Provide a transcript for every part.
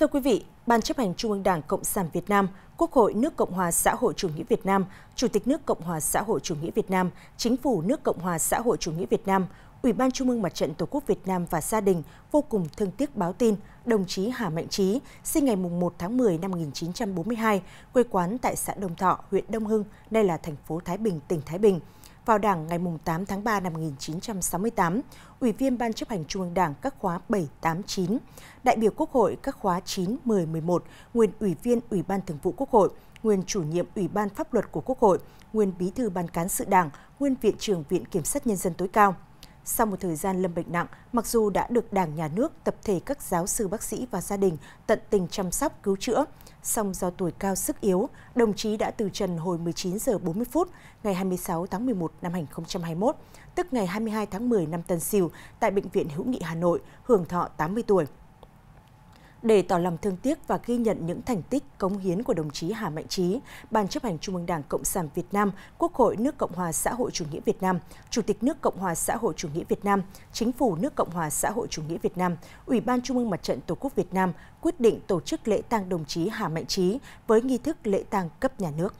Thưa quý vị, Ban chấp hành Trung ương Đảng Cộng sản Việt Nam, Quốc hội nước Cộng hòa xã hội chủ nghĩa Việt Nam, Chủ tịch nước Cộng hòa xã hội chủ nghĩa Việt Nam, Chính phủ nước Cộng hòa xã hội chủ nghĩa Việt Nam, Ủy ban Trung ương Mặt trận Tổ quốc Việt Nam và gia đình vô cùng thương tiếc báo tin đồng chí Hà Mạnh Trí, sinh ngày 1 tháng 10 năm 1942, quê quán tại xã Đồng Thọ, huyện Đông Hưng, nay là thành phố Thái Bình, tỉnh Thái Bình, vào Đảng ngày 8 tháng 3 năm 1968, Ủy viên Ban chấp hành Trung ương Đảng các khóa 7, 8, 9, đại biểu Quốc hội các khóa 9, 10, 11, nguyên Ủy viên Ủy ban Thường vụ Quốc hội, nguyên chủ nhiệm Ủy ban Pháp luật của Quốc hội, nguyên Bí thư Ban cán sự Đảng, nguyên Viện trưởng Viện Kiểm sát Nhân dân tối cao – sau một thời gian lâm bệnh nặng, mặc dù đã được Đảng, Nhà nước, tập thể các giáo sư, bác sĩ và gia đình tận tình chăm sóc, cứu chữa, song do tuổi cao sức yếu, đồng chí đã từ trần hồi 19 giờ 40 phút ngày 26 tháng 11 năm 2021, tức ngày 22 tháng 10 năm Tân Sửu tại Bệnh viện Hữu nghị Hà Nội, hưởng thọ 80 tuổi. Để tỏ lòng thương tiếc và ghi nhận những thành tích cống hiến của đồng chí Hà Mạnh Trí, Ban chấp hành Trung ương Đảng Cộng sản Việt Nam, Quốc hội nước Cộng hòa xã hội chủ nghĩa Việt Nam, Chủ tịch nước Cộng hòa xã hội chủ nghĩa Việt Nam, Chính phủ nước Cộng hòa xã hội chủ nghĩa Việt Nam, Ủy ban Trung ương Mặt trận Tổ quốc Việt Nam quyết định tổ chức lễ tang đồng chí Hà Mạnh Trí với nghi thức lễ tang cấp nhà nước.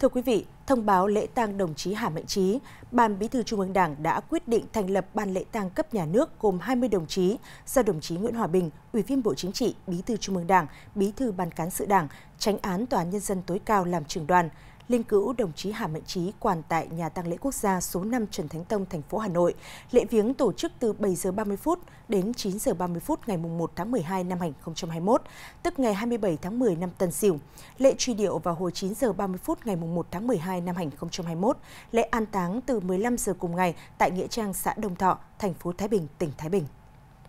Thưa quý vị, thông báo lễ tang đồng chí Hà Mạnh Chí, Ban Bí thư Trung ương Đảng đã quyết định thành lập Ban lễ tang cấp nhà nước gồm 20 đồng chí do đồng chí Nguyễn Hòa Bình, Ủy viên Bộ Chính trị, Bí thư Trung ương Đảng, Bí thư Ban cán sự Đảng, Tránh án Tòa án Nhân dân tối cao làm trưởng đoàn, linh cữu đồng chí Hà Mạnh Chí quàn tại nhà tang lễ quốc gia số 5 Trần Thánh Tông, thành phố Hà Nội. Lễ viếng tổ chức từ 7 giờ 30 phút đến 9 giờ 30 phút ngày 1 tháng 12 năm 2021, tức ngày 27 tháng 10 năm Tân Sửu. Lễ truy điệu vào hồi 9 giờ 30 phút ngày 1 tháng 12 năm 2021. Lễ an táng từ 15 giờ cùng ngày tại nghĩa trang xã Đồng Thọ, thành phố Thái Bình, tỉnh Thái Bình.